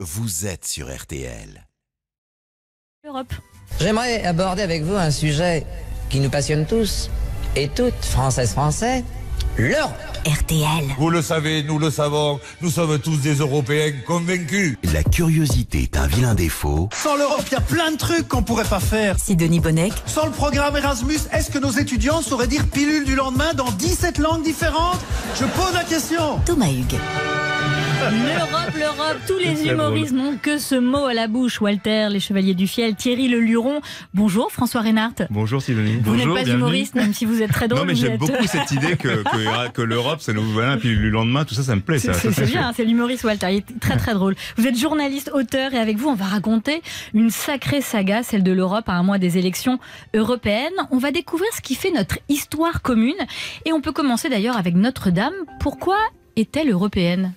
Vous êtes sur RTL. J'aimerais aborder avec vous un sujet qui nous passionne tous et toutes, Françaises, Français, l'Europe. RTL. Vous le savez, nous le savons, nous sommes tous des Européens convaincus. La curiosité est un vilain défaut. Sans l'Europe, il y a plein de trucs qu'on pourrait pas faire. Denis Bonnec. Sans le programme Erasmus, est-ce que nos étudiants sauraient dire pilule du lendemain dans 17 langues différentes Je pose la question. Thomas Hugues. L'Europe, l'Europe, tous les humoristes n'ont que ce mot à la bouche. Walter, les Chevaliers du Fiel, Thierry Le Luron. Bonjour François Renard. Bonjour Sylvie. Vous n'êtes pas humoriste, même si vous êtes très drôle. Non, mais j'aime beaucoup cette idée que, que, l'Europe, c'est nous. Voilà, puis le lendemain, tout ça, ça me plaît. C'est bien, c'est l'humoriste Walter. Il est très très drôle. Vous êtes journaliste, auteur, et avec vous, on va raconter une sacrée saga, celle de l'Europe à un mois des élections européennes. On va découvrir ce qui fait notre histoire commune. Et on peut commencer d'ailleurs avec Notre-Dame. Pourquoi est-elle européenne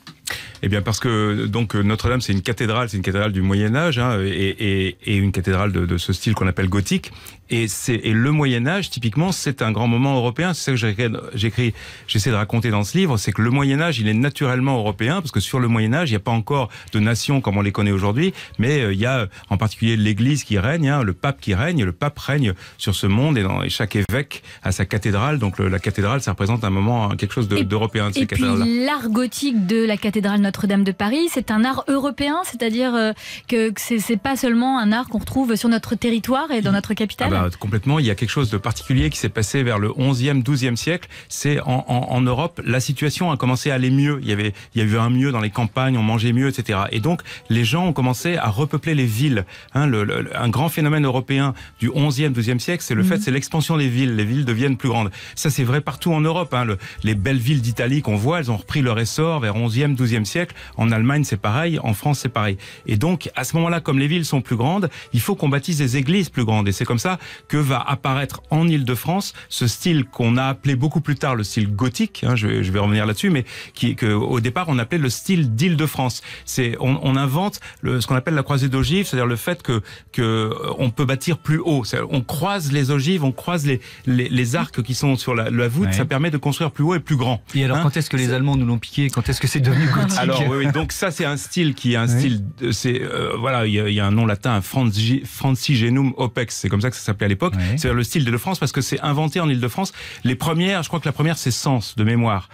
eh bien parce que donc Notre-Dame c'est une cathédrale, c'est une cathédrale du Moyen Âge hein, et, et, et, une cathédrale de, de ce style qu'on appelle gothique. Et, et le Moyen Âge typiquement c'est un grand moment européen. C'est ça que j'écris, j'essaie de raconter dans ce livre, c'est que le Moyen Âge il est naturellement européen parce que sur le Moyen Âge il n'y a pas encore de nations comme on les connaît aujourd'hui, mais euh, il y a en particulier l'Église qui règne, hein, le pape qui règne, le pape règne sur ce monde et, dans, chaque évêque a sa cathédrale. Donc la cathédrale ça représente un moment hein, quelque chose d'européen. De, et, et puis l'art gothique de la cathédrale notre-Dame de Paris. C'est un art européen, c'est-à-dire euh, que ce n'est pas seulement un art qu'on retrouve sur notre territoire et dans notre capitale. Ah bah, complètement, il y a quelque chose de particulier qui s'est passé vers le 11e, 12e siècle. C'est en, Europe, la situation a commencé à aller mieux. Il y avait, il y a eu un mieux dans les campagnes, on mangeait mieux, etc. Et donc les gens ont commencé à repeupler les villes. Hein, un grand phénomène européen du 11e, 12e siècle, c'est le mhm. fait, c'est l'expansion des villes. Les villes deviennent plus grandes. Ça c'est vrai partout en Europe. Hein. les belles villes d'Italie qu'on voit, elles ont repris leur essor vers 11e, 12e siècle en Allemagne, c'est pareil. En France, c'est pareil. Et donc, à ce moment-là, comme les villes sont plus grandes, il faut qu'on bâtisse des églises plus grandes. Et c'est comme ça que va apparaître en Ile-de-France ce style qu'on a appelé beaucoup plus tard le style gothique. Hein, je, vais revenir là-dessus, mais qui, que, au départ, on appelait le style dîle de france C'est, on, on, invente le, ce qu'on appelle la croisée d'ogives, c'est-à-dire le fait que, que euh, on peut bâtir plus haut. On croise les ogives, on croise les, les, les arcs qui sont sur la, voûte. Ça permet de construire plus haut et plus grand. Et alors, hein quand est-ce que les Allemands nous l'ont piqué Quand est-ce que c'est devenu gothique oui, donc ça c'est un style qui est un style, c'est euh, voilà, il y, a un nom latin, un francigenum opex, c'est comme ça que ça s'appelait à l'époque. C'est le style de france parce que c'est inventé en Île-de-France. Les premières, je crois que la première c'est Sens de mémoire.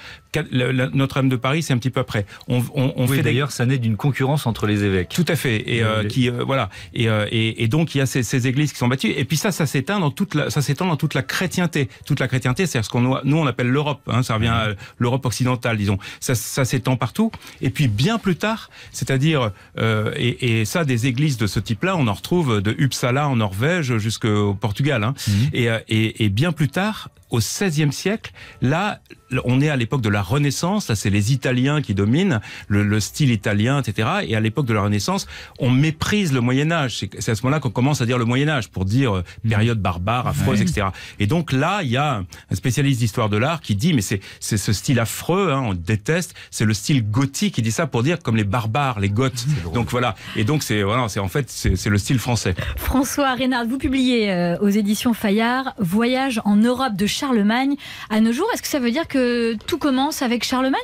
Notre-Dame de Paris, c'est un petit peu après. On, on, fait d'ailleurs, ça naît d'une concurrence entre les évêques. Tout à fait. Et euh, qui euh, voilà. Et, donc il y a ces, églises qui sont battues. Et puis ça, ça s'éteint dans toute la, ça s'étend dans toute la chrétienté. Toute la chrétienté, c'est-à-dire ce qu'on nous on appelle l'Europe. Hein, ça revient à l'Europe occidentale, disons. Ça, ça s'étend partout. Et puis bien plus tard, c'est-à-dire, euh, et, ça, des églises de ce type-là, on en retrouve de Uppsala en Norvège jusqu'au Portugal. Hein. Mmh. Euh, et, et bien plus tard, au XVIe siècle. Là, on est à l'époque de la Renaissance. c'est les Italiens qui dominent, le, style italien, etc. Et à l'époque de la Renaissance, on méprise le Moyen Âge. C'est à ce moment-là qu'on commence à dire le Moyen Âge pour dire euh, période barbare, affreuse, etc. Et donc là, il y a un spécialiste d'histoire de l'art qui dit mais c'est ce style affreux, hein, on déteste. C'est le style gothique. Il dit ça pour dire comme les barbares, les Goths. Donc voilà. Et donc c'est voilà, c'est en fait c'est le style français. François Reynard, vous publiez euh, aux éditions Fayard Voyage en Europe de Charlemagne à nos jours. Est-ce que ça veut dire que tout commence avec Charlemagne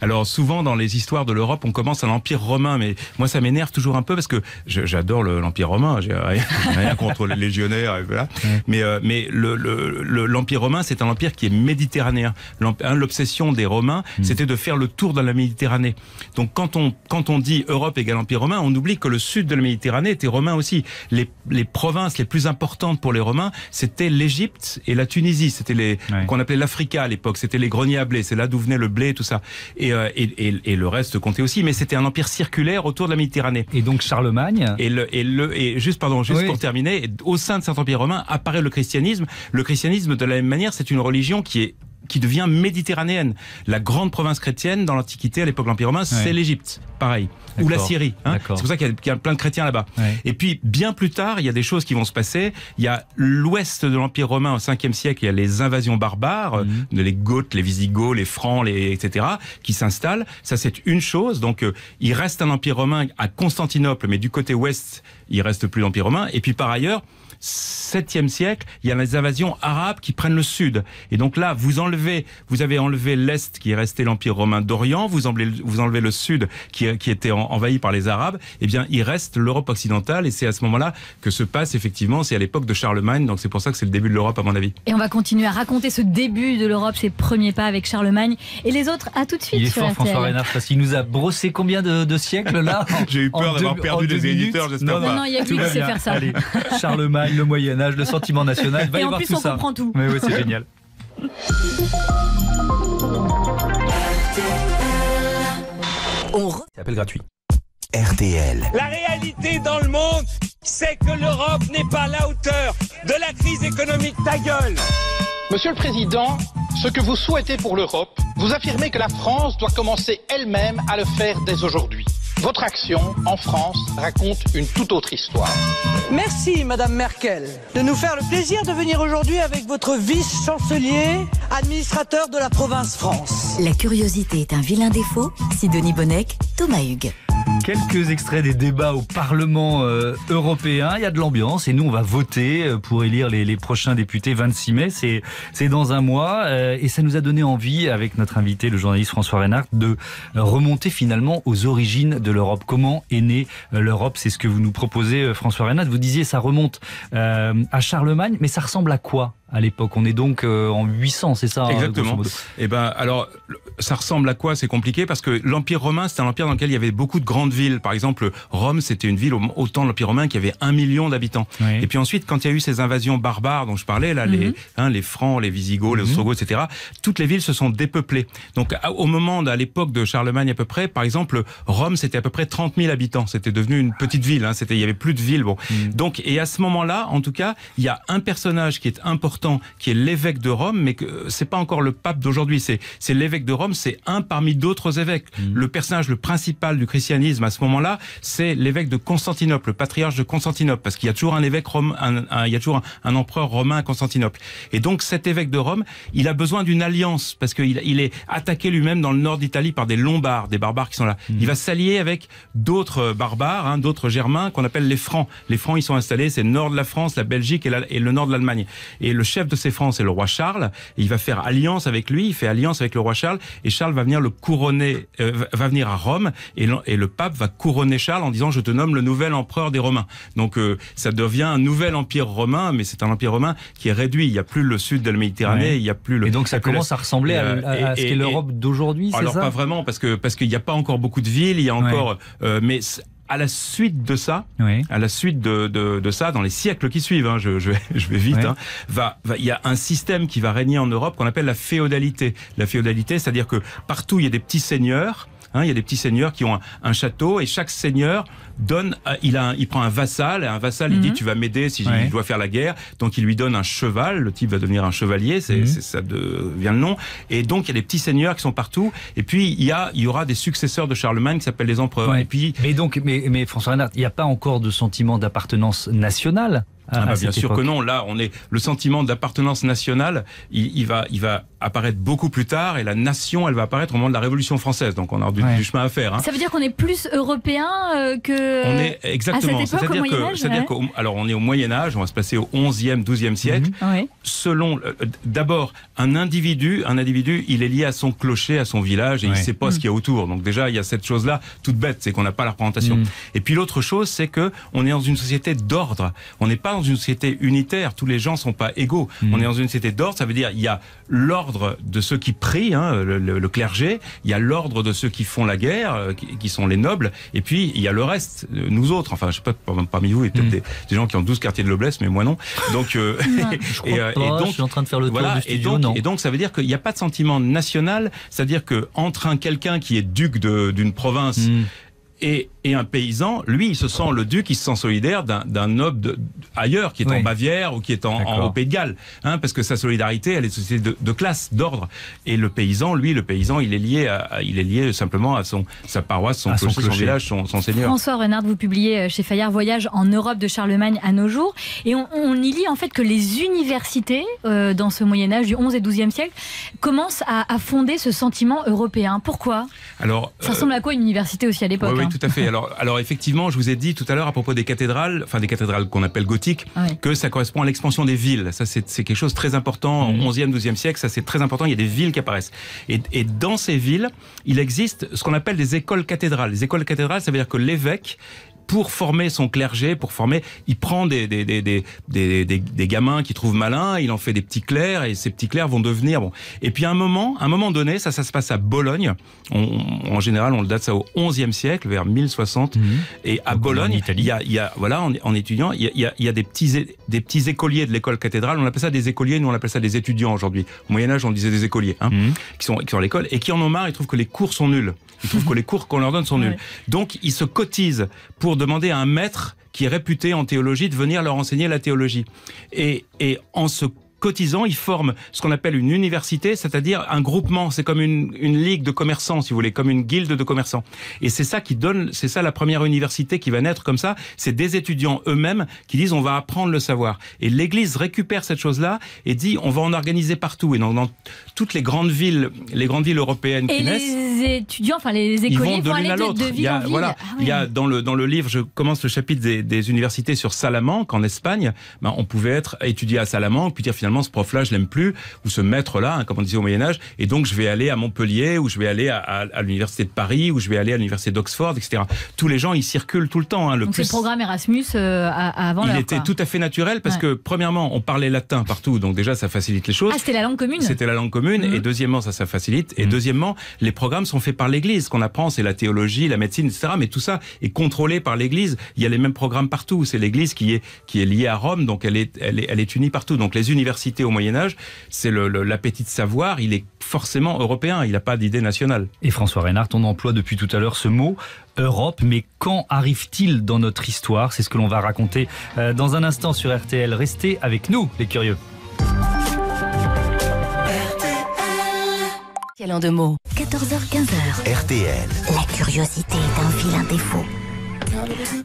alors souvent dans les histoires de l'Europe, on commence à l'Empire romain, mais moi ça m'énerve toujours un peu parce que j'adore l'Empire romain, j'ai rien, contre les légionnaires, et voilà. mais, euh, mais l'Empire romain, c'est un empire qui est méditerranéen. Hein, l'obsession des Romains, hmm. c'était de faire le tour de la Méditerranée. Donc quand on, quand on dit Europe égale Empire romain, on oublie que le sud de la Méditerranée était romain aussi. Les, provinces les plus importantes pour les Romains, c'était l'Égypte et la Tunisie, c'était les qu'on appelait l'Africa à l'époque, c'était les greniers à blé, c'est là d'où venait le blé et tout ça. Euh, et, le reste comptait aussi. Mais c'était un empire circulaire autour de la Méditerranée. Et donc Charlemagne. Et juste, juste pour terminer, au sein de cet empire romain apparaît le christianisme. Le christianisme, de la même manière, c'est une religion qui est qui devient méditerranéenne. La grande province chrétienne dans l'Antiquité, à l'époque de l'Empire romain, c'est l'Égypte, pareil, ou la Syrie. Hein. C'est pour ça qu'il y, a plein de chrétiens là-bas. Et puis, bien plus tard, il y a des choses qui vont se passer. Il y a l'ouest de l'Empire romain au 5e siècle, il y a les invasions barbares, mhm. de les Goths, les Visigoths, les Francs, les, etc., qui s'installent. Ça, c'est une chose. Donc, euh, il reste un Empire romain à Constantinople, mais du côté ouest, il reste plus d'Empire romain. Et puis, par ailleurs, 7e siècle, il y a les invasions arabes qui prennent le sud. Et donc là, vous enlevez, vous avez enlevé l'Est qui est resté l'Empire romain d'Orient, vous enlevez, le sud qui, était envahi par les Arabes, et eh bien, il reste l'Europe occidentale et c'est à ce moment-là que se passe effectivement, c'est à l'époque de Charlemagne, donc c'est pour ça que c'est le début de l'Europe à mon avis. Et on va continuer à raconter ce début de l'Europe, ses premiers pas avec Charlemagne et les autres, à tout de suite. Il François parce qu'il nous a brossé combien de, siècles là J'ai eu peur d'avoir perdu des éditeurs, Non, non, il a sait faire ça. Charlemagne le Moyen Âge, le sentiment national. Va Et y en voir plus, tout on ça. comprend tout. Mais oui, c'est génial. On appel gratuit. RTL. La réalité dans le monde, c'est que l'Europe n'est pas à la hauteur de la crise économique ta gueule. Monsieur le Président, ce que vous souhaitez pour l'Europe, vous affirmez que la France doit commencer elle-même à le faire dès aujourd'hui. Votre action en France raconte une toute autre histoire. Merci Madame Merkel de nous faire le plaisir de venir aujourd'hui avec votre vice-chancelier, administrateur de la province France. La curiosité est un vilain défaut. Denis Bonnec, Thomas Hugues. Quelques extraits des débats au Parlement euh, européen. Il y a de l'ambiance et nous, on va voter euh, pour élire les, prochains députés 26 mai. C'est dans un mois. Euh, et ça nous a donné envie, avec notre invité, le journaliste François Reynard de remonter finalement aux origines de l'Europe. Comment est née l'Europe C'est ce que vous nous proposez, François Reynard, Vous disiez, ça remonte à Charlemagne, mais ça ressemble à quoi à l'époque. On est donc euh, en 800, c'est ça hein, Exactement. Et eh ben alors ça ressemble à quoi C'est compliqué parce que l'Empire romain, c'était un empire dans lequel il y avait beaucoup de grandes villes. Par exemple, Rome, c'était une ville au, temps de l'Empire romain qui avait un million d'habitants. Et puis ensuite, quand il y a eu ces invasions barbares dont je parlais là, les mhm. hein, les Francs, les Visigoths, les mhm. Ostrogoths, etc. Toutes les villes se sont dépeuplées. Donc au moment à l'époque de Charlemagne à peu près, par exemple, Rome, c'était à peu près 30 000 habitants. C'était devenu une petite ville. Hein. C'était il y avait plus de villes. Bon, mhm. donc et à ce moment-là, en tout cas, il y a un personnage qui est important qui est l'évêque de Rome, mais que euh, c'est pas encore le pape d'aujourd'hui. C'est l'évêque de Rome, c'est un parmi d'autres évêques. Mm. Le personnage le principal du christianisme à ce moment-là, c'est l'évêque de Constantinople, le patriarche de Constantinople, parce qu'il y a toujours un évêque romain, il y a toujours un, empereur romain à Constantinople. Et donc cet évêque de Rome, il a besoin d'une alliance parce qu'il il est attaqué lui-même dans le nord d'Italie par des Lombards, des barbares qui sont là. Mm. Il va s'allier avec d'autres euh, barbares, hein, d'autres Germains qu'on appelle les Francs. Les Francs, ils sont installés, c'est le nord de la France, la Belgique et, et le nord de l'Allemagne. Et le chef de ses Francs, c'est le roi Charles. il va faire alliance avec lui, il fait alliance avec le roi Charles, et Charles va venir le couronner, euh, va venir à Rome, et, le pape va couronner Charles en disant je te nomme le nouvel empereur des Romains. Donc euh, ça devient un nouvel empire romain, mais c'est un empire romain qui est réduit. Il n'y a plus le sud de la Méditerranée, il n'y a plus le. Et donc ça commence à ressembler à, ce qu'est l'Europe d'aujourd'hui. c'est ça pas vraiment, parce que parce qu'il n'y a pas encore beaucoup de villes, il y a encore, euh, mais à la suite de ça, à la suite de, ça, dans les siècles qui suivent, hein, je, je, vais vite, hein, va, il y a un système qui va régner en Europe qu'on appelle la féodalité. La féodalité, c'est-à-dire que partout il y a des petits seigneurs Hein, il y a des petits seigneurs qui ont un, château et chaque seigneur donne, euh, il a, il prend un vassal et un vassal, il dit mhm. tu vas m'aider si je dois faire la guerre. Donc il lui donne un cheval. Le type va devenir un chevalier, mhm. c'est ça devient le nom. Et donc il y a des petits seigneurs qui sont partout. Et puis il y a, il y aura des successeurs de Charlemagne qui s'appellent les empereurs. Et puis. Mais donc, mais, mais François Renard, il n'y a pas encore de sentiment d'appartenance nationale ah bah, bien sûr que non. Là, on est le sentiment d'appartenance nationale. Il, va, il va apparaître beaucoup plus tard, et la nation, elle va apparaître au moment de la Révolution française. Donc, on a du, chemin à faire. Hein. Ça veut dire qu'on est plus européen euh, que. On est exactement. C'est-à-dire que, dire alors, on est au Moyen Âge. On va se passer au 11e, 12e siècle. Mhm. Selon, euh, d'abord, un individu, un individu, il est lié à son clocher, à son village, et il ne sait pas ce mhm. qu'il y a autour. Donc, déjà, il y a cette chose-là, toute bête, c'est qu'on n'a pas la représentation. Mhm. Et puis, l'autre chose, c'est que on est dans une société d'ordre. On n'est pas une société unitaire. Tous les gens ne sont pas égaux. On hmm. est dans une société d'ordre. Ça veut dire il y a l'ordre de ceux qui prient, hein, le, clergé. Il y a l'ordre de ceux qui font la guerre, euh, qui, sont les nobles. Et puis il y a le reste, euh, nous autres. Enfin, je sais pas parmi vous, il y a peut-être hmm. des, gens qui ont 12 quartiers de noblesse, mais moi non. Donc euh, et, donc je suis en train de faire le tour du studio, et, donc, et donc ça veut dire qu'il n'y a pas de sentiment national. C'est-à-dire que entre un quelqu'un qui est duc d'une province hmm. et et un paysan, lui, il se sent le duc, il se sent solidaire d'un noble de, ailleurs, qui est en Bavière ou qui est en, en au Pays de Galles, hein, parce que sa solidarité, elle est société de, classe, d'ordre. Et le paysan, lui, le paysan, il est lié, à, il est lié simplement à son sa paroisse, son, son, village, son, son, seigneur. François Renard, vous publiez euh, chez Fayard Voyage en Europe de Charlemagne à nos jours, et on, y lit en fait que les universités euh, dans ce Moyen Âge du 11 et 12e siècle commencent à, fonder ce sentiment européen. Pourquoi Alors, ça ressemble euh, à quoi une université aussi à l'époque Oui, hein tout à fait alors, effectivement, je vous ai dit tout à l'heure à propos des cathédrales, enfin des cathédrales qu'on appelle gothiques, ah que ça correspond à l'expansion des villes. Ça, c'est quelque chose très important. Au 11e, mhm. 12e siècle, ça c'est très important. Il y a des villes qui apparaissent. Et, et dans ces villes, il existe ce qu'on appelle des écoles cathédrales. Les écoles cathédrales, ça veut dire que l'évêque pour former son clergé, pour former. Il prend des, des, des, des, des gamins qu'il trouve malins, il en fait des petits clercs, et ces petits clercs vont devenir. Bon. Et puis à un moment, à un moment donné, ça, ça se passe à Bologne. en général, on le date ça au 11e siècle, vers 1060. Mhm. Et à Bologne, il y, a, il y a, voilà, en, étudiant, il y, a, il y a, des, petits, des petits écoliers de l'école cathédrale. On appelle ça des écoliers, nous on appelle ça des étudiants aujourd'hui. Au Moyen-Âge, on disait des écoliers, hein, mhm. qui, sont, qui sont à l'école, et qui en ont marre, ils trouvent que les cours sont nuls. Ils trouvent que les cours qu'on leur donne sont nuls. Donc ils se cotisent pour demander à un maître qui est réputé en théologie de venir leur enseigner la théologie. Et, et en se cotisants, ils forment ce qu'on appelle une université, c'est-à-dire un groupement. C'est comme une, une, ligue de commerçants, si vous voulez, comme une guilde de commerçants. Et c'est ça qui donne, c'est ça la première université qui va naître comme ça. C'est des étudiants eux-mêmes qui disent on va apprendre le savoir. Et l'Église récupère cette chose-là et dit on va en organiser partout et dans, toutes les grandes villes, les grandes villes européennes et qui les naissent. Les étudiants, enfin les écoliers vont, de l'une à Il y a, voilà, ah il y a dans le dans le livre, je commence le chapitre des, universités sur Salamanque en Espagne. Ben, on pouvait être étudié à Salamanque puis dire finalement ce prof-là, je l'aime plus, ou ce maître-là, hein, comme on disait au Moyen Âge, et donc je vais aller à Montpellier, ou je vais aller à, l'université de Paris, ou je vais aller à l'université d'Oxford, etc. Tous les gens, ils circulent tout le temps. Hein, le donc le programme Erasmus euh, avant Il était tout à fait naturel parce que premièrement, on parlait latin partout, donc déjà ça facilite les choses. Ah, c'était la langue commune. C'était la langue commune, et mhm. deuxièmement, ça, ça facilite. Et mhm. deuxièmement, les programmes sont faits par l'Église. Ce qu'on apprend, c'est la théologie, la médecine, etc. Mais tout ça est contrôlé par l'Église. Il y a les mêmes programmes partout. C'est l'Église qui est qui est liée à Rome, donc elle est elle est, elle est unie partout. Donc les universités cité au Moyen Âge, c'est l'appétit de savoir, il est forcément européen, il n'a pas d'idée nationale. Et François Reynard, on emploie depuis tout à l'heure ce mot, Europe, mais quand arrive-t-il dans notre histoire C'est ce que l'on va raconter euh, dans un instant sur RTL. Restez avec nous, les curieux. en mots. 14h-15h. RTL. La curiosité est un vilain défaut.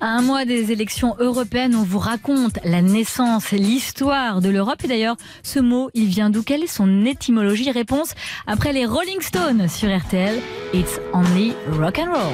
À un mois des élections européennes, on vous raconte la naissance, l'histoire de l'Europe. Et d'ailleurs, ce mot, il vient d'où Quelle est son étymologie Réponse après les Rolling Stones sur RTL. It's only rock and roll.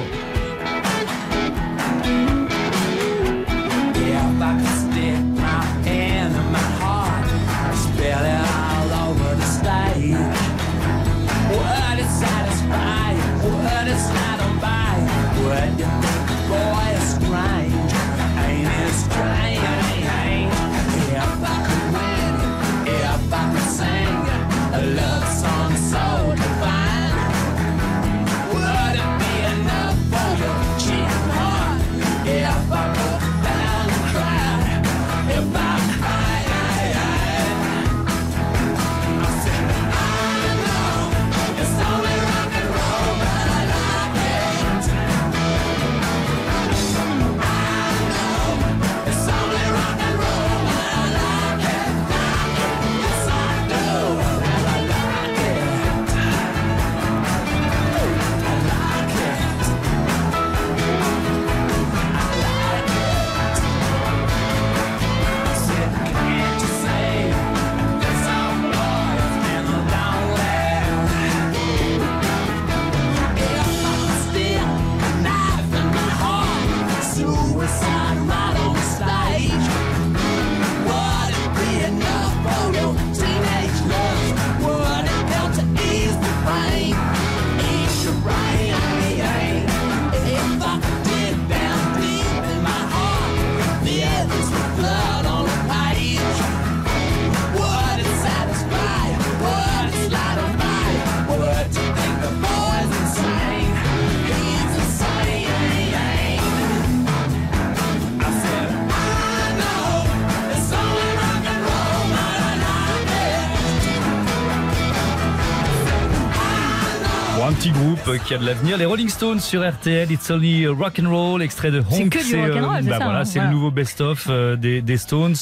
Euh, qui a de l'avenir. Les Rolling Stones sur RTL, It's Only Rock and Roll, extrait de Honk. C'est euh, bah hein, c'est le nouveau best-of euh, des, Stones.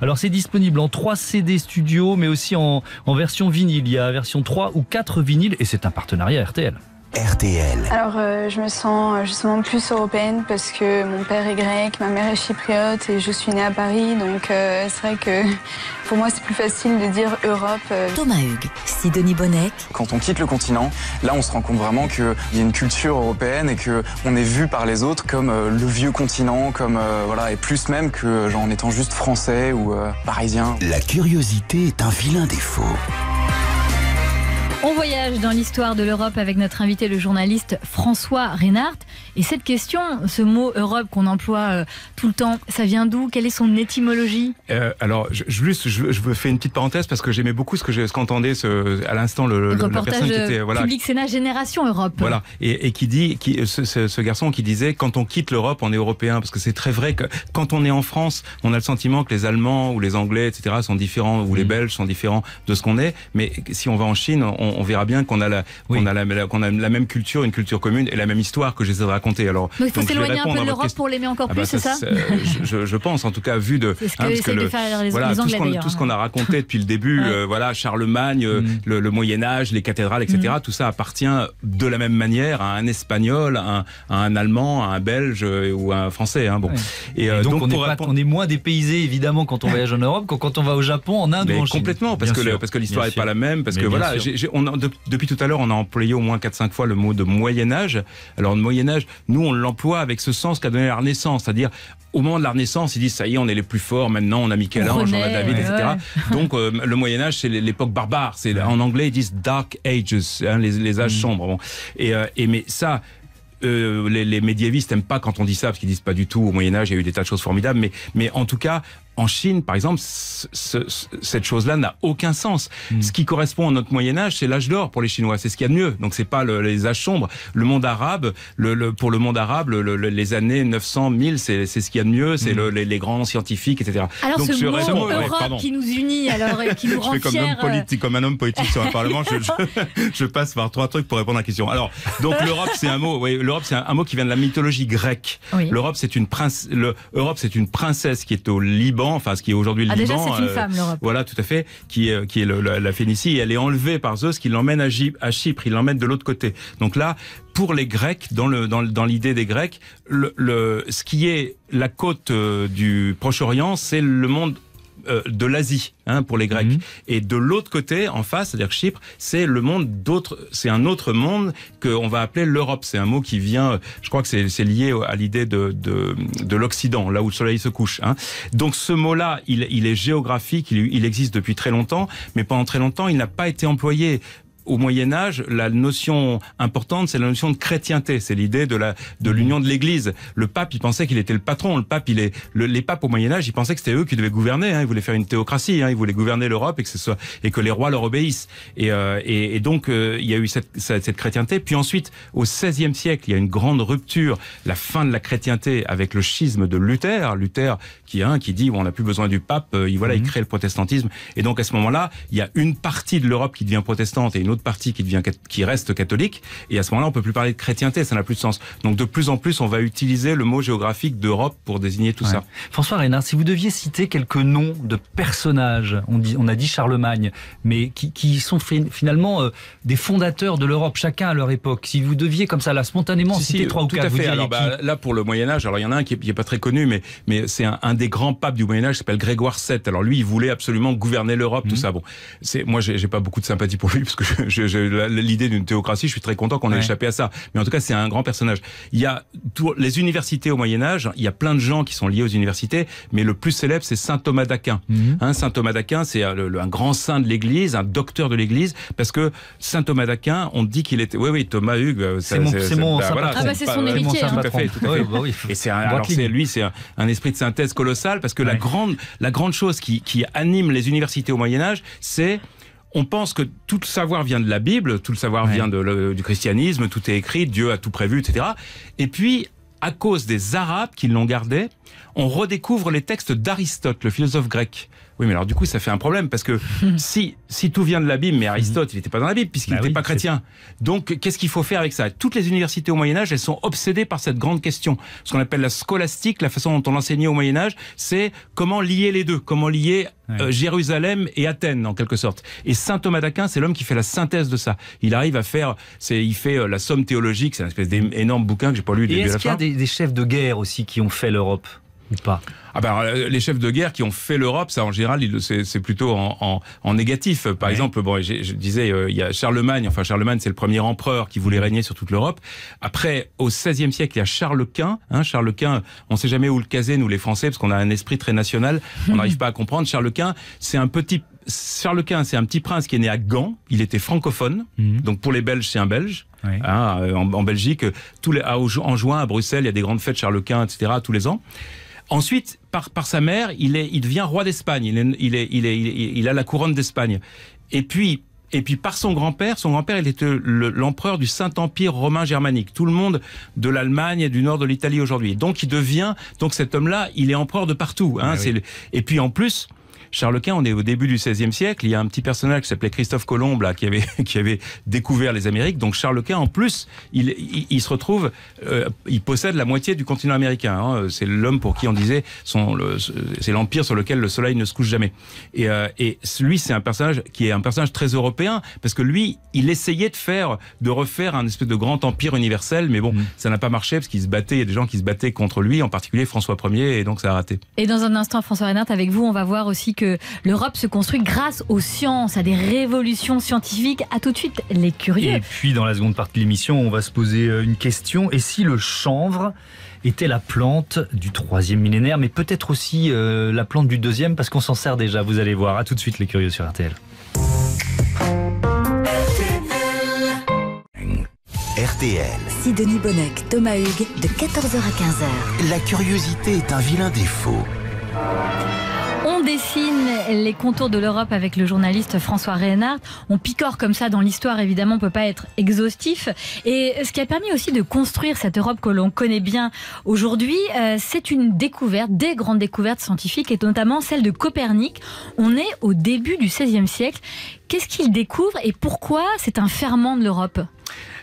Alors c'est disponible en 3 CD studio, mais aussi en, version vinyle. Il y a version 3 ou 4 vinyle et c'est un partenariat RTL. RTL. Alors, euh, je me sens euh, justement plus européenne parce que mon père est grec, ma mère est chypriote et je suis née à Paris. Donc, euh, c'est vrai que pour moi, c'est plus facile de dire Europe. Thomas Hugues, Sidonie Bonnec. Quand on quitte le continent, là, on se rend compte vraiment qu'il y a une culture européenne et qu'on est vu par les autres comme le vieux continent, comme voilà, et plus même que en étant juste français ou parisien. La curiosité est un vilain défaut. On voyage dans l'histoire de l'Europe avec notre invité, le journaliste François Reynard. Et cette question, ce mot Europe qu'on emploie euh, tout le temps, ça vient d'où Quelle est son étymologie euh, Alors, je, juste, je, je, fais une petite parenthèse parce que j'aimais beaucoup ce que qu'entendait à l'instant le, le, la personne qui euh, était Génération Europe. Voilà, et, qui dit, qui, ce, ce, ce, garçon qui disait quand on quitte l'Europe, on est européen, parce que c'est très vrai que quand on est en France, on a le sentiment que les Allemands ou les Anglais, etc., sont différents, ou les mm. Belges sont différents de ce qu'on est. Mais si on va en Chine, on on, verra bien qu'on a, la, a, la, a la même culture, une culture commune et la même histoire que j'essaie de raconter. Alors, il faut s'éloigner un peu de l'Europe pour l'aimer encore ah bah plus, c'est ça, euh, je, pense, en tout cas, vu de. Hein, que voilà, tout ce hein. qu'on a raconté depuis le début, euh, voilà, Charlemagne, euh, mm. le, Moyen-Âge, les cathédrales, etc., mm. tout ça appartient de la même manière à un Espagnol, à un, Allemand, à un Belge ou à un Français. Hein, bon. Et, donc, on, est moins dépaysé, évidemment, quand on voyage en Europe que quand on va au Japon, en Inde ou en Chine. Complètement, parce que l'histoire n'est pas la même, parce que voilà, depuis tout à l'heure, on a employé au moins 4-5 fois le mot de Moyen-Âge. Alors, le Moyen-Âge, nous, on l'emploie avec ce sens qu'a donné la Renaissance, c'est-à-dire au moment de la Renaissance, ils disent ça y est, on est les plus forts maintenant, on a Michel-Ange, on a David, etc. Donc euh, le Moyen Âge, c'est l'époque barbare. C'est en anglais ils disent Dark Ages, hein, les, âges mm. sombres. Euh, et, mais ça, euh, les, médiévistes n'aiment pas quand on dit ça, parce qu'ils disent pas du tout. Au Moyen Âge, il y a eu des tas de choses formidables, mais, mais en tout cas, en Chine, par exemple, cette chose-là n'a aucun sens. Hmm. Ce qui correspond à notre Moyen Âge, c'est l'âge d'or pour les Chinois. C'est ce qu'il y a de mieux. Donc c'est pas les âges sombres. Le monde arabe, le, pour le monde arabe, les années 900, 1000, c'est ce qu'il y a de mieux. C'est hmm. les, grands scientifiques, etc. Alors Donc, ce, mot, Europe qui nous unit, alors et qui nous rend je fais comme, euh, politique, comme un homme politique sur un parlement. Je, passe par trois trucs pour répondre à la question. Alors donc l'Europe, c'est un mot. l'Europe, c'est un, mot qui vient de la mythologie grecque. L'Europe, c'est une prince. L'Europe, c'est une princesse qui est au Liban enfin ce qui est aujourd'hui le ah, Liban. c'est une euh, femme, l'Europe. Voilà, tout à fait, qui, euh, qui est la, Phénicie. elle est enlevée par Zeus qui l'emmène à, Chypre, il l'emmène de l'autre côté. Donc là, pour les Grecs, dans l'idée dans, dans des Grecs, ce qui est la côte euh, du Proche-Orient, c'est le monde euh, de l'Asie hein, pour les Grecs. Mhm. Et de l'autre côté, en face, c'est-à-dire Chypre, c'est le monde d'autres, c'est un autre monde qu'on va appeler l'Europe. C'est un mot qui vient, je crois que c'est lié à l'idée de, l'Occident, là où le soleil se couche. Hein. Donc ce mot-là, il, est géographique, il existe depuis très longtemps, mais pendant très longtemps, il n'a pas été employé au Moyen Âge, la notion importante, c'est la notion de chrétienté. C'est l'idée de la de l'union de l'Église. Le pape, il pensait qu'il était le patron. Le pape, il est les papes au Moyen Âge, ils pensaient que c'était eux qui devaient gouverner. Hein. Ils voulaient faire une théocratie. Hein. Ils voulaient gouverner l'Europe et que soit et que les rois leur obéissent. Et, euh, et, donc euh, il y a eu cette, chrétienté. Puis ensuite, au XVIe siècle, il y a une grande rupture, la fin de la chrétienté avec le schisme de Luther. Luther qui qui dit on n'a plus besoin du pape. Euh, il voilà, mhm. crée le protestantisme. Et donc à ce moment-là, il y a une partie de l'Europe qui devient protestante et autre partie qui devient qui reste catholique. Et à ce moment-là, on peut plus parler de chrétienté, ça n'a plus de sens. Donc de plus en plus, on va utiliser le mot géographique d'Europe pour désigner tout ça. François Reynard, si vous deviez citer quelques noms de personnages, on, a dit Charlemagne, mais qui, sont finalement euh, des fondateurs de l'Europe, chacun à leur époque. Si vous deviez comme ça, là, spontanément, citer trois ou quatre, vous diriez alors, qui bah, Là, pour le Moyen Âge, alors il y en a un qui n'est pas très connu, mais, mais c'est un, des grands papes du Moyen Âge, s'appelle Grégoire VII. Alors lui, il voulait absolument gouverner l'Europe, tout mhm. ça. Bon, c'est moi, j'ai pas beaucoup de sympathie pour lui parce que je, l'idée d'une théocratie, je suis très content qu'on ait échappé à ça. Mais en tout cas, c'est un grand personnage. Il y a les universités au Moyen Âge, il y a plein de gens qui sont liés aux universités, mais le plus célèbre, c'est Saint Thomas d'Aquin. Mhm. Hein, Saint Thomas d'Aquin, c'est euh, un, grand saint de l'Église, un docteur de l'Église, parce que Saint Thomas d'Aquin, on dit qu'il était... Oui, oui, Thomas Hugues... Euh, c'est mon, mon bah, voilà, Ah bah c'est son héritier. Hein. Tout à fait, bah Et c'est alors c'est lui, c'est un, esprit de synthèse colossal, parce que la grande la grande chose qui, qui anime les universités au Moyen Âge, c'est on pense que tout le savoir vient de la Bible, tout le savoir vient du christianisme, tout est écrit, Dieu a tout prévu, etc. Et puis, à cause des Arabes qui l'ont gardé, on redécouvre les textes d'Aristote, le philosophe grec. Oui, mais alors du coup, ça fait un problème parce que si, tout vient de la Bible, mais Aristote, mhm. il n'était pas dans la Bible puisqu'il n'était bah pas chrétien. Donc, qu'est-ce qu'il faut faire avec ça Toutes les universités au Moyen Âge, elles sont obsédées par cette grande question, ce qu'on appelle la scolastique, la façon dont on enseignait au Moyen Âge, c'est comment lier les deux, comment lier euh, Jérusalem et Athènes en quelque sorte. Et saint Thomas d'Aquin, c'est l'homme qui fait la synthèse de ça. Il arrive à faire, il fait euh, la somme théologique, c'est un espèce d'énorme bouquin que j'ai pas lu. est-ce qu'il y a des chefs de guerre aussi qui ont fait l'Europe pas ah ben, euh, les chefs de guerre qui ont fait l'Europe, ça en général, c'est plutôt en, négatif. Par exemple, bon, je, disais, euh, il y a Charlemagne. Enfin, Charlemagne, c'est le premier empereur qui voulait mm. régner sur toute l'Europe. Après, au XVIe siècle, il y a Charles Quint. Hein, on ne sait jamais où le caser nous les Français, parce qu'on a un esprit très national. On n'arrive pas à comprendre. Charles Quint, c'est un petit Charles c'est un petit prince qui est né à Gand. Il était francophone. Mm. Donc pour les Belges, c'est un Belge. Ah, euh, en, Belgique, en juin, à Bruxelles, il y a des grandes fêtes Charles Quint, etc., tous les ans. Ensuite, par, par sa mère, il, est, il devient roi d'Espagne. Il, il, il, a la couronne d'Espagne. Et puis, et puis par son grand-père, son grand-père il était l'empereur du Saint-Empire romain germanique, tout le monde de l'Allemagne et du nord de l'Italie aujourd'hui. Donc il devient, donc cet homme-là, il est empereur de partout. Hein. Ah et puis en plus, Charles Quint, on est au début du XVIe siècle. Il y a un petit personnage qui s'appelait Christophe Colomb, qui avait, découvert les Amériques. Donc Charles Quint, en plus, il, se retrouve, euh, il possède la moitié du continent américain. Hein. C'est l'homme pour qui on disait, c'est l'empire sur lequel le soleil ne se couche jamais. Euh, et, lui, c'est un personnage qui est un personnage très européen, parce que lui, il essayait de faire, de refaire un espèce de grand empire universel, mais bon, mmh. ça n'a pas marché parce qu'il se battait, il y a des gens qui se battaient contre lui, en particulier François Ier, et donc ça a raté. Et dans un instant, François Renard, avec vous, on va voir aussi que l'Europe se construit grâce aux sciences, à des révolutions scientifiques. À tout de suite, les curieux. Et puis, dans la seconde partie de l'émission, on va se poser euh, une question. Et si le chanvre était la plante du troisième millénaire, mais peut-être aussi euh, la plante du deuxième, parce qu'on s'en sert déjà, vous allez voir. À tout de suite, les curieux sur RTL. RTL. Denis Bonnec, Thomas Hugues, de 14h à 15h. La curiosité est un vilain défaut. On décide les contours de l'Europe avec le journaliste François Reynard. On picore comme ça dans l'histoire, évidemment, on ne peut pas être exhaustif. Et ce qui a permis aussi de construire cette Europe que l'on connaît bien aujourd'hui, euh, c'est une découverte, des grandes découvertes scientifiques, et notamment celle de Copernic. On est au début du XVIe siècle. Qu'est-ce qu'il découvre et pourquoi c'est un ferment de l'Europe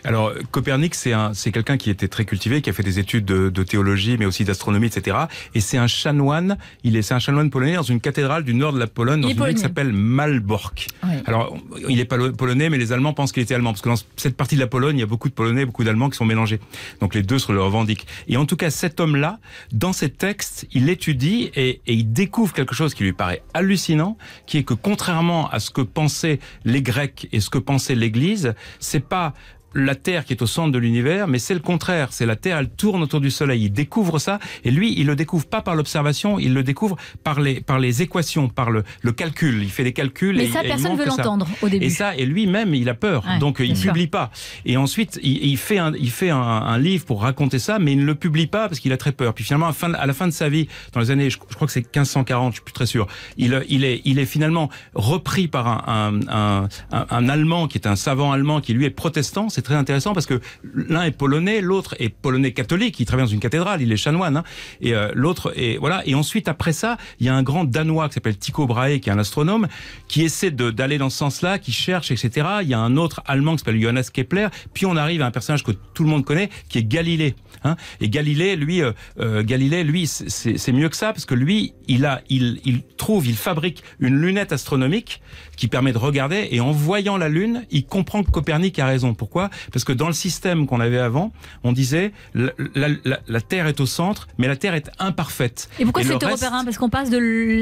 alors, Copernic, c'est quelqu'un qui était très cultivé, qui a fait des études de, théologie, mais aussi d'astronomie, etc. Et c'est un chanoine, il est, c'est un chanoine polonais dans une cathédrale du nord de la Pologne, dans une ville qui s'appelle Malbork. Alors, il est polonais, mais les Allemands pensent qu'il était allemand, parce que dans cette partie de la Pologne, il y a beaucoup de Polonais, beaucoup d'Allemands qui sont mélangés. Donc, les deux se le revendiquent. Et en tout cas, cet homme-là, dans ses textes, il étudie et, et il découvre quelque chose qui lui paraît hallucinant, qui est que contrairement à ce que pensaient les Grecs et ce que pensait l'Église, c'est pas la Terre qui est au centre de l'univers, mais c'est le contraire. C'est la Terre, elle tourne autour du Soleil. Il découvre ça, et lui, il le découvre pas par l'observation, il le découvre par les, par les équations, par le, le calcul. Il fait des calculs. Mais et, ça, personne veut l'entendre au début. Et ça, et lui-même, il a peur, donc il publie pas. Et ensuite, il, il, fait, un, il fait un, un, livre pour raconter ça, mais il ne le publie pas parce qu'il a très peur. Puis finalement, à, la fin de sa vie, dans les années, je, crois que c'est 1540, je suis plus très sûr, il, il, est, il est finalement repris par un, un, un Allemand qui est un savant allemand qui lui est protestant c'est très intéressant parce que l'un est polonais, l'autre est polonais catholique, il travaille dans une cathédrale, il est chanoine, hein. et euh, l'autre est voilà. Et ensuite après ça, il y a un grand danois qui s'appelle Tycho Brahe, qui est un astronome, qui essaie d'aller dans ce sens-là, qui cherche, etc. Il y a un autre allemand qui s'appelle Johannes Kepler, puis on arrive à un personnage que tout le monde connaît, qui est Galilée. Hein. Et Galilée, lui, euh, euh, Galilée, lui, c'est mieux que ça parce que lui, il a, il, il trouve, il fabrique une lunette astronomique qui permet de regarder et en voyant la Lune, il comprend que Copernic a raison. Pourquoi parce que dans le système qu'on avait avant, on disait la, Terre est au centre, mais la Terre est imparfaite. Et pourquoi c'est européen Parce qu'on passe de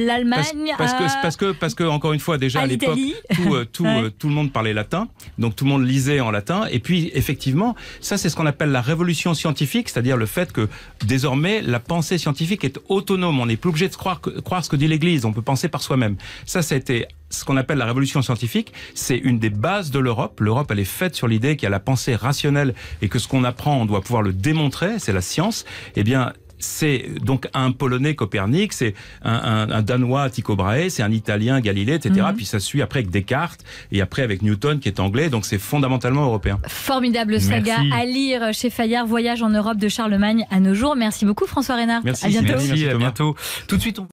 l'Allemagne parce, à... parce, que, parce que encore une fois déjà à, l'époque tout, euh, tout, euh, tout le monde parlait latin, donc tout le monde lisait en latin. Et puis effectivement, ça c'est ce qu'on appelle la révolution scientifique, c'est-à-dire le fait que désormais la pensée scientifique est autonome. On n'est plus obligé de croire, croire ce que dit l'Église. On peut penser par soi-même. Ça, ça a été ce qu'on appelle la révolution scientifique, c'est une des bases de l'Europe. L'Europe, elle est faite sur l'idée qu'il y a la pensée rationnelle et que ce qu'on apprend, on doit pouvoir le démontrer, c'est la science. Eh bien, c'est donc un Polonais Copernic, c'est un, un, un, Danois Tycho Brahe, c'est un Italien Galilée, etc. Mhm. Puis ça suit après avec Descartes et après avec Newton qui est anglais, donc c'est fondamentalement européen. Formidable saga à lire chez Fayard, Voyage en Europe de Charlemagne à nos jours. Merci beaucoup François Reynard. Merci, à bientôt. Merci, à bientôt. Tout de suite on...